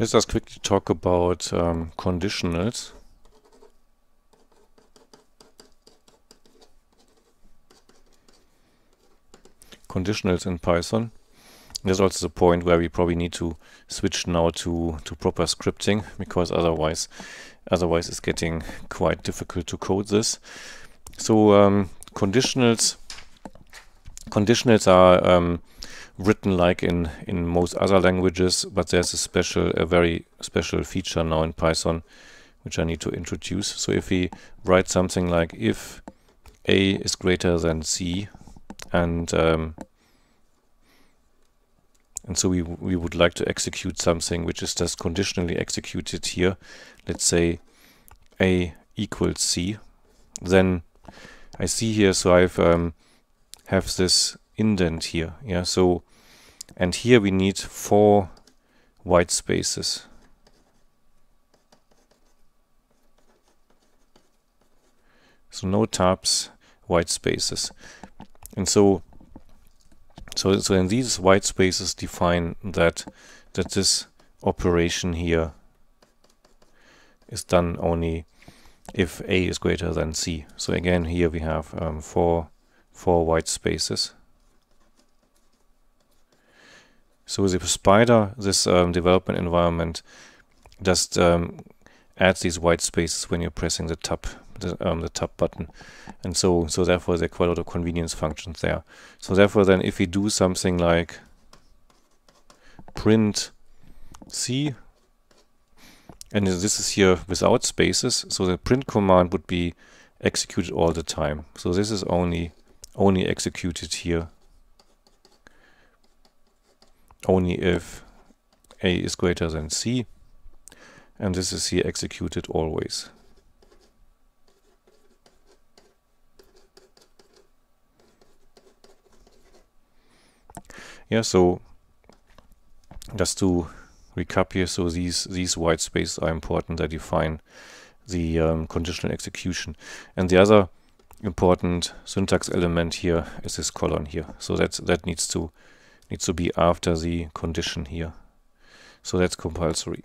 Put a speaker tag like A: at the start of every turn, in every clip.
A: Let's just quickly talk about um, conditionals. Conditionals in Python. There's also the point where we probably need to switch now to, to proper scripting because otherwise otherwise it's getting quite difficult to code this. So um, conditionals Conditionals are um, written like in, in most other languages, but there's a special, a very special feature now in Python, which I need to introduce. So if we write something like if A is greater than C, and um, and so we, we would like to execute something which is just conditionally executed here. Let's say A equals C. Then I see here, so I've um, have this indent here. Yeah, so and here we need four white spaces. So no tabs, white spaces. And so so so in these white spaces define that that this operation here is done only if a is greater than c. So again here we have um, four Four white spaces. So the spider, this um, development environment, just um, adds these white spaces when you're pressing the tab, the, um, the, tab button. And so, so therefore there are quite a lot of convenience functions there. So therefore then if we do something like print C, and this is here without spaces, so the print command would be executed all the time. So this is only only executed here only if a is greater than c and this is here executed always yeah so just to recap here so these these white spaces are important they define the um, conditional execution and the other important syntax element here is this colon here. So that's, that needs to, needs to be after the condition here. So that's compulsory.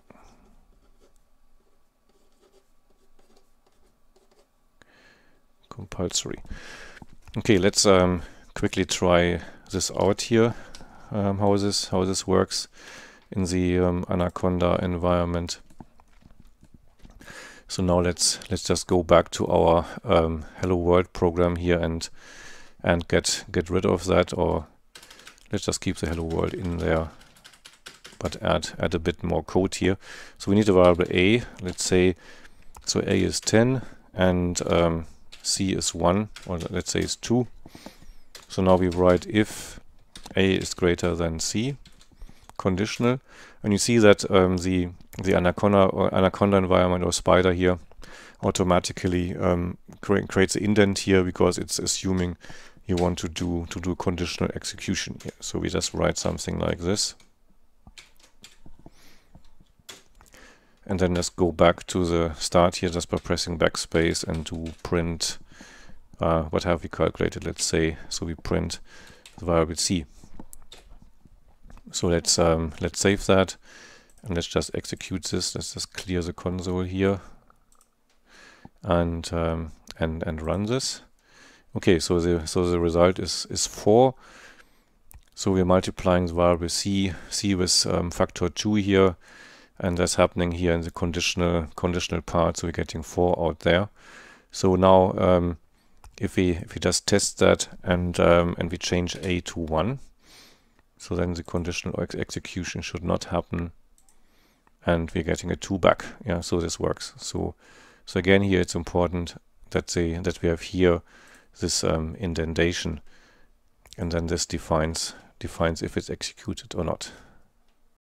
A: Compulsory. Okay, let's um, quickly try this out here. Um, how this how this works in the um, Anaconda environment. So now let's let's just go back to our um, hello world program here and and get get rid of that or let's just keep the hello world in there but add add a bit more code here. So we need a variable a. Let's say so a is 10 and um, c is 1 or let's say it's 2. So now we write if a is greater than c conditional. And you see that um, the, the Anaconda, or uh, Anaconda environment or spider here automatically um, cre creates an indent here because it's assuming you want to do to do conditional execution here. So we just write something like this. And then just go back to the start here just by pressing backspace and do print uh, what have we calculated, let's say. So we print the variable C. So let's um, let's save that and let's just execute this. Let's just clear the console here and um, and and run this. Okay, so the so the result is is four. So we're multiplying the variable c c with um, factor two here, and that's happening here in the conditional conditional part. So we're getting four out there. So now um, if we if we just test that and um, and we change a to one so then the conditional execution should not happen. And we're getting a 2 back. Yeah, so this works. So so again here it's important that they that we have here this um, indentation and then this defines defines if it's executed or not.